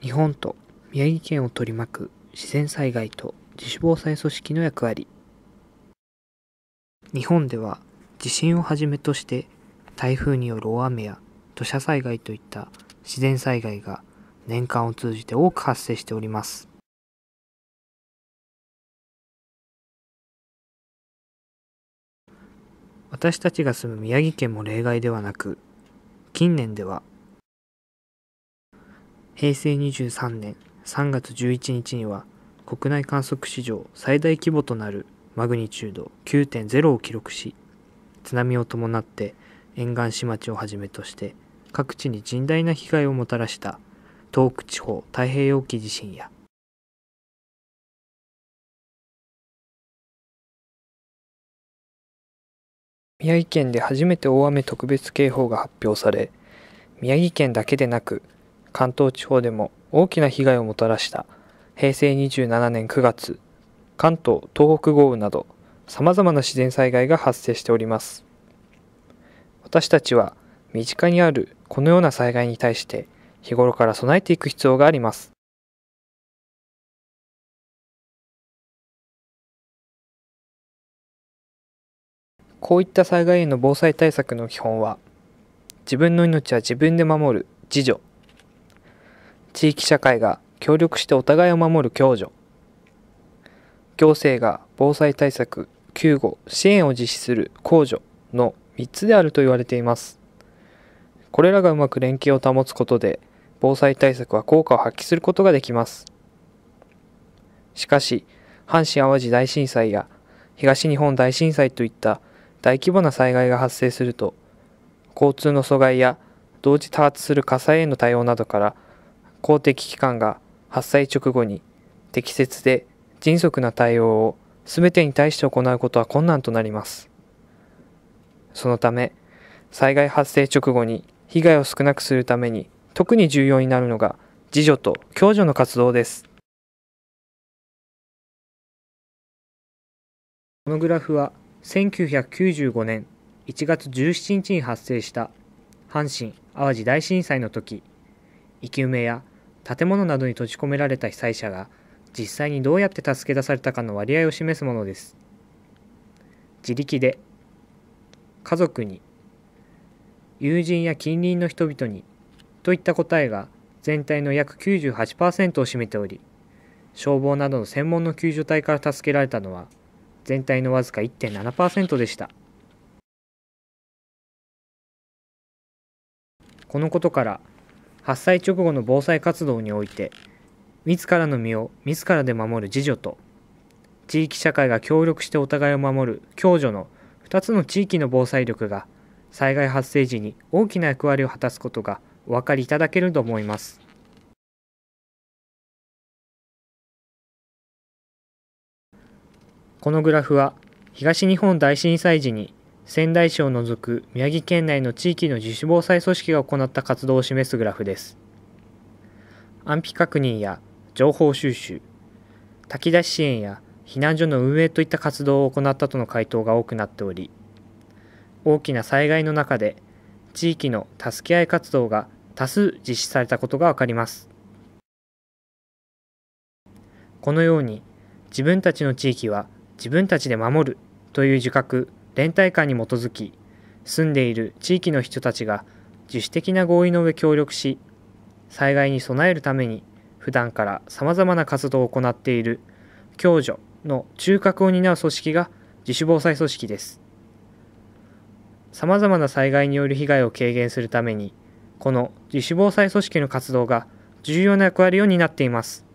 日本と宮城県を取り巻く自然災害と自主防災組織の役割日本では地震をはじめとして台風による大雨や土砂災害といった自然災害が年間を通じて多く発生しております私たちが住む宮城県も例外ではなく近年では平成23年3月11日には国内観測史上最大規模となるマグニチュード9.0を記録し津波を伴って沿岸市町をはじめとして各地に甚大な被害をもたらした東北地方太平洋沖地震や宮城県で初めて大雨特別警報が発表され宮城県だけでなく関東地方でも大きな被害をもたらした平成27年9月関東東北豪雨などさまざまな自然災害が発生しております私たちは身近にあるこのような災害に対して日頃から備えていく必要がありますこういった災害への防災対策の基本は自分の命は自分で守る自助地域社会が協力してお互いを守る共助行政が防災対策救護支援を実施する公助の3つであると言われていますこれらがうまく連携を保つことで防災対策は効果を発揮することができますしかし阪神・淡路大震災や東日本大震災といった大規模な災害が発生すると交通の阻害や同時多発する火災への対応などから公的機関が発災直後に適切で迅速な対応を全てに対して行うことは困難となります。そのため、災害発生直後に被害を少なくするために特に重要になるのが自助と共助の活動です。このグラフは1995年1月17日に発生した阪神・淡路大震災の時生き埋めや建物などに閉じ込められた被災者が実際にどうやって助け出されたかの割合を示すものです自力で家族に友人や近隣の人々にといった答えが全体の約98%を占めており消防などの専門の救助隊から助けられたのは全体のわずか1.7%でしたこのことから発災直後の防災活動において自らの身を自らで守る自助と地域社会が協力してお互いを守る共助の2つの地域の防災力が災害発生時に大きな役割を果たすことがお分かりいただけると思います。このグラフは東日本大震災時に仙台市を除く宮城県内の地域の自主防災組織が行った活動を示すグラフです。安否確認や情報収集、炊き出し支援や避難所の運営といった活動を行ったとの回答が多くなっており、大きな災害の中で地域の助け合い活動が多数実施されたことがわかります。このように自分たちの地域は自分たちで守るという自覚連帯感に基づき住んでいる地域の人たちが自主的な合意の上協力し災害に備えるために普段からさまざまな活動を行っている共助の中核を担う組織が自主防災組織ですさまざまな災害による被害を軽減するためにこの自主防災組織の活動が重要な役割を担っています